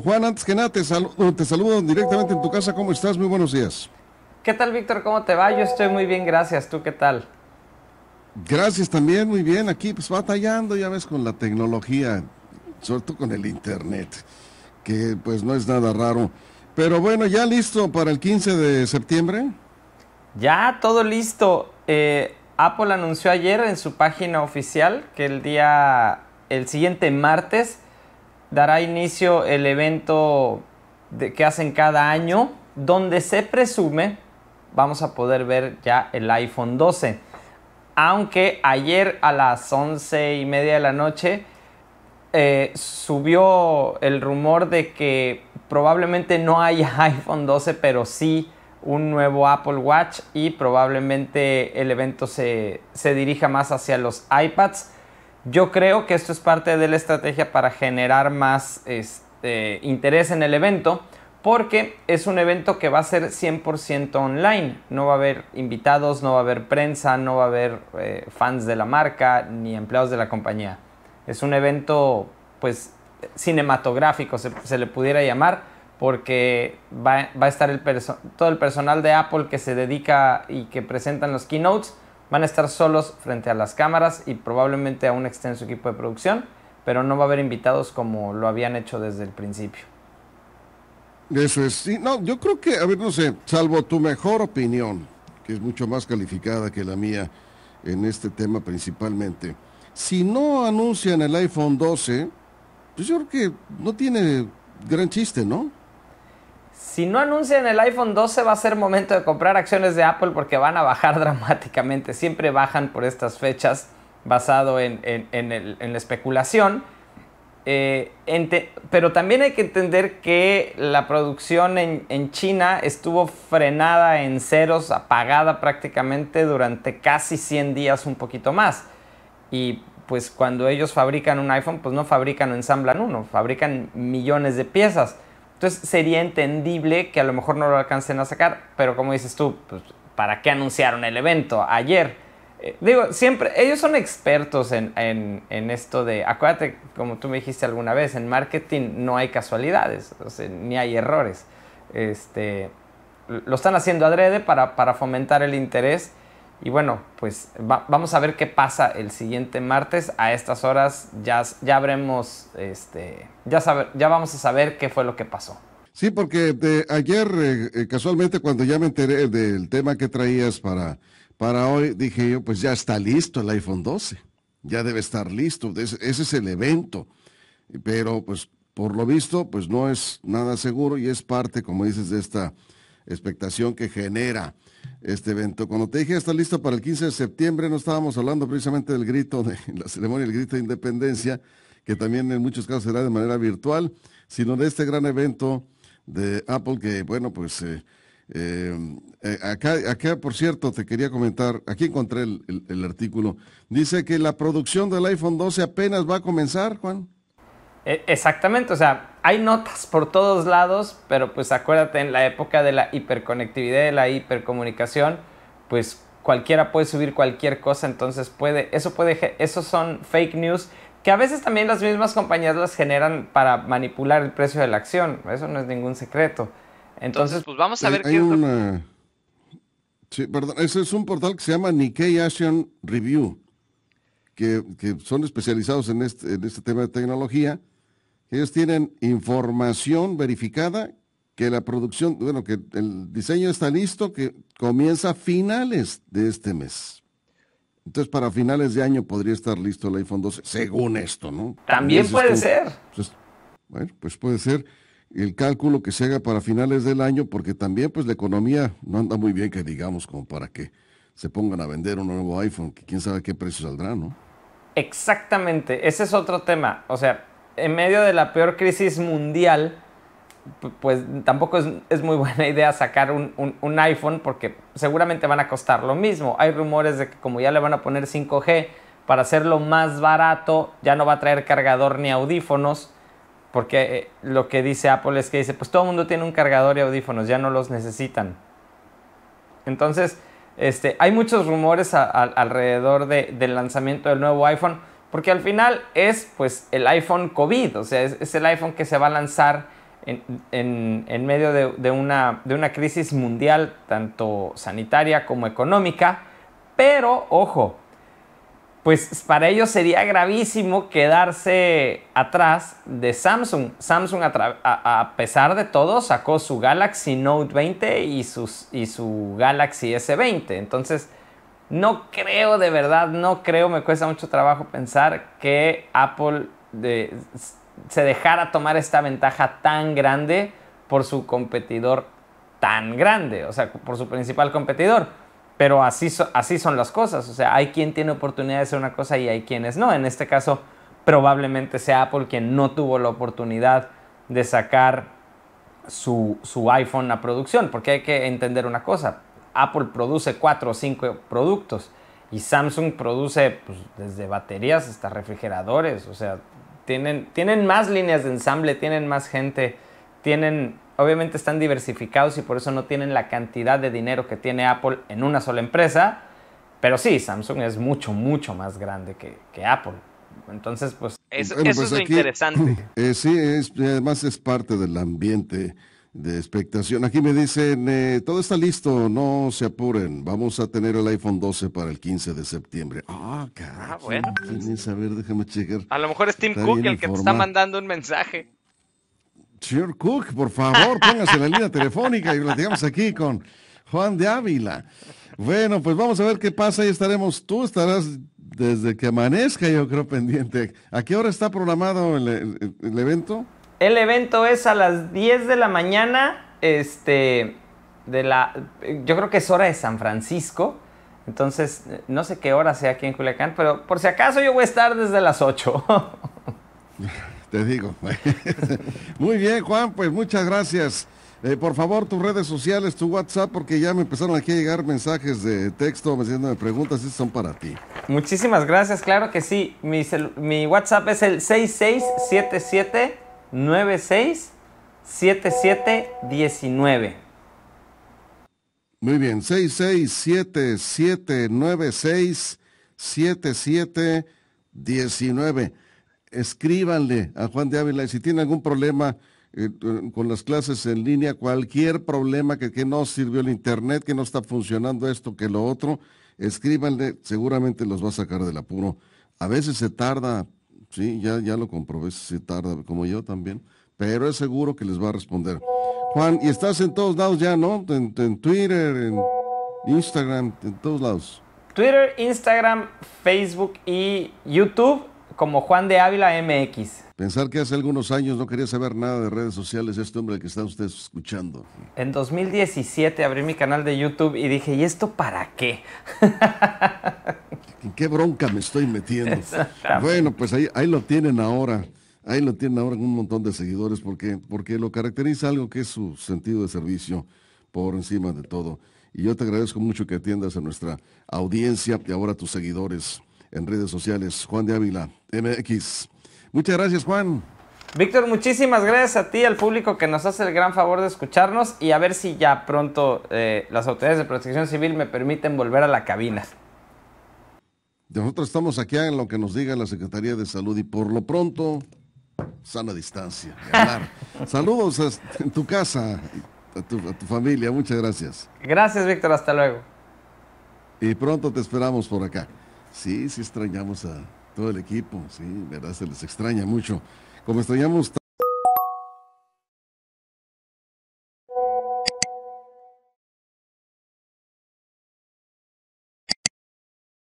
Juan, antes que nada, eh, te saludo, directamente en tu casa. ¿Cómo estás? Muy buenos días. ¿Qué tal, Víctor? ¿Cómo te va? Yo estoy muy bien, gracias. ¿Tú qué tal? Gracias también, muy bien. Aquí pues batallando, ya ves, con la tecnología, sobre todo con el Internet, que pues no es nada raro. Pero bueno, ¿ya listo para el 15 de septiembre? Ya, todo listo. Eh, Apple anunció ayer en su página oficial que el día, el siguiente martes, dará inicio el evento que hacen cada año, donde se presume vamos a poder ver ya el iPhone 12. Aunque ayer a las 11 y media de la noche eh, subió el rumor de que probablemente no haya iPhone 12, pero sí un nuevo Apple Watch y probablemente el evento se, se dirija más hacia los iPads. Yo creo que esto es parte de la estrategia para generar más este, interés en el evento, porque es un evento que va a ser 100% online. No va a haber invitados, no va a haber prensa, no va a haber eh, fans de la marca ni empleados de la compañía. Es un evento, pues, cinematográfico, se, le pudiera llamar, porque va, a estar todo el personal de Apple que se dedica y que presentan los keynotes Van a estar solos frente a las cámaras y probablemente a un extenso equipo de producción, pero no va a haber invitados como lo habían hecho desde el principio. Eso es, sí, no, yo creo que, a ver, no sé, salvo tu mejor opinión, que es mucho más calificada que la mía en este tema principalmente, si no anuncian el iPhone 12, pues yo creo que no tiene gran chiste, ¿no? Si no anuncian el iPhone 12 va a ser momento de comprar acciones de Apple porque van a bajar dramáticamente. Siempre bajan por estas fechas basado en, en, el, en la especulación. Eh, pero también hay que entender que la producción en, China estuvo frenada en ceros, apagada prácticamente durante casi 100 días, un poquito más. Y pues cuando ellos fabrican un iPhone, pues no fabrican o ensamblan uno, fabrican millones de piezas. Entonces sería entendible que a lo mejor no lo alcancen a sacar, pero como dices tú, pues, ¿para qué anunciaron el evento ayer? Eh, digo, siempre, ellos son expertos en, esto de, acuérdate, como tú me dijiste alguna vez, en marketing no hay casualidades, ni hay errores. Este, lo están haciendo adrede para, para fomentar el interés y bueno, pues vamos a ver qué pasa el siguiente martes. A estas horas ya, ya habremos, este, ya, saber ya vamos a saber qué fue lo que pasó. Sí, porque de eh, ayer, eh, eh, casualmente, cuando ya me enteré del tema que traías para, para hoy, dije yo, pues ya está listo el iPhone 12. Ya debe estar listo. Ese, ese es el evento. Pero, pues, por lo visto, pues no es nada seguro y es parte, como dices, de esta expectación que genera este evento. Cuando te dije está listo para el 15 de septiembre, no estábamos hablando precisamente del grito, de la ceremonia el grito de independencia, que también en muchos casos será de manera virtual, sino de este gran evento de Apple que, bueno, pues eh, eh, eh, acá, acá, por cierto, te quería comentar, aquí encontré el, artículo, dice que la producción del iPhone 12 apenas va a comenzar, Juan. E, exactamente, o sea, hay notas por todos lados, pero pues acuérdate, en la época de la hiperconectividad, de la hipercomunicación, pues cualquiera puede subir cualquier cosa, entonces puede, eso puede, esos son fake news que a veces también las mismas compañías las generan para manipular el precio de la acción, eso no es ningún secreto. Entonces, pues vamos a ver qué Sí, perdón, ese es un portal que se llama Nikkei Asian Review, que, son especializados en este, en este tema de tecnología ellos tienen información verificada que la producción, bueno, que el diseño está listo, que comienza a finales de este mes. Entonces, para finales de año podría estar listo el iPhone 12, según esto, ¿no? También puede ser. Pues, bueno, pues puede ser el cálculo que se haga para finales del año, porque también, pues, la economía no anda muy bien, que digamos, como para que se pongan a vender un nuevo iPhone, que quién sabe qué precio saldrá, ¿no? Exactamente, ese es otro tema. O sea, en medio de la peor crisis mundial, pues tampoco es, muy buena idea sacar un, iPhone porque seguramente van a costar lo mismo. Hay rumores de que como ya le van a poner 5G para hacerlo más barato, ya no va a traer cargador ni audífonos, porque eh, lo que dice Apple es que dice, pues todo el mundo tiene un cargador y audífonos, ya no los necesitan. Entonces, este, hay muchos rumores alrededor del lanzamiento del nuevo iPhone porque al final es pues el iPhone COVID, o sea, es, el iPhone que se va a lanzar en, medio de, una, crisis mundial, tanto sanitaria como económica. Pero, ojo, pues para ellos sería gravísimo quedarse atrás de Samsung. Samsung, a, pesar de todo, sacó su Galaxy Note 20 y, y su Galaxy S20. Entonces, no creo, de verdad, no creo, me cuesta mucho trabajo pensar que Apple se dejara tomar esta ventaja tan grande por su competidor tan grande, o sea, por su principal competidor. Pero así, así son las cosas, o sea, hay quien tiene oportunidad de hacer una cosa y hay quienes no. En este caso, probablemente sea Apple quien no tuvo la oportunidad de sacar su, su iPhone a producción, porque hay que entender una cosa, Apple produce cuatro o cinco productos y Samsung produce pues, desde baterías hasta refrigeradores, o sea, tienen, tienen más líneas de ensamble, tienen más gente, tienen, obviamente están diversificados y por eso no tienen la cantidad de dinero que tiene Apple en una sola empresa, pero sí, Samsung es mucho, mucho más grande que, Apple. Entonces, pues... eso es pues lo interesante. Eh, sí, además es parte del ambiente de expectación. Aquí me dicen, eh, todo está listo, no se apuren, vamos a tener el iPhone 12 para el 15 de septiembre. ah, ah bueno. Pues. A A lo mejor es Tim Cook el que te está mandando un mensaje. Señor Cook, por favor, póngase la línea telefónica y platicamos aquí con Juan de Ávila. Bueno, pues vamos a ver qué pasa y estaremos, tú estarás desde que amanezca, yo creo, pendiente. ¿A qué hora está programado el evento? El evento es a las 10 de la mañana. Este. De la. Yo creo que es hora de San Francisco. Entonces, no sé qué hora sea aquí en Culiacán, pero por si acaso yo voy a estar desde las 8. Te digo. Muy bien, Juan, pues muchas gracias. Eh, por favor, tus redes sociales, tu WhatsApp, porque ya me empezaron aquí a llegar mensajes de texto haciéndome preguntas y son para ti. Muchísimas gracias, claro que sí. Mi, mi WhatsApp es el 6677 96 19 Muy bien, 6-6-7-7-9-6-7-7-19 Escríbanle a Juan de Ávila y si tiene algún problema eh, eh, con las clases en línea, cualquier problema que, que no sirvió el internet, que no está funcionando esto, que lo otro, escríbanle, seguramente los va a sacar del apuro. A veces se tarda Sí, ya, ya lo comprobé, se tarda, como yo también, pero es seguro que les va a responder. Juan, y estás en todos lados ya, ¿no? En, Twitter, en Instagram, en todos lados. Twitter, Instagram, Facebook y YouTube como Juan de Ávila MX. Pensar que hace algunos años no quería saber nada de redes sociales, este hombre que están ustedes escuchando. En 2017 abrí mi canal de YouTube y dije, ¿y esto para qué? qué bronca me estoy metiendo. Bueno, pues ahí, ahí lo tienen ahora. Ahí lo tienen ahora en un montón de seguidores porque, porque lo caracteriza algo que es su sentido de servicio por encima de todo. Y yo te agradezco mucho que atiendas a nuestra audiencia y ahora a tus seguidores en redes sociales. Juan de Ávila, MX. Muchas gracias, Juan. Víctor, muchísimas gracias a ti, al público que nos hace el gran favor de escucharnos y a ver si ya pronto eh, las autoridades de protección civil me permiten volver a la cabina. Nosotros estamos aquí en lo que nos diga la Secretaría de Salud y por lo pronto, sana distancia. Saludos en tu casa, a tu, familia. Muchas gracias. Gracias, Víctor. Hasta luego. Y pronto te esperamos por acá. Sí, sí extrañamos a todo el equipo. Sí, verdad, se les extraña mucho. Como extrañamos...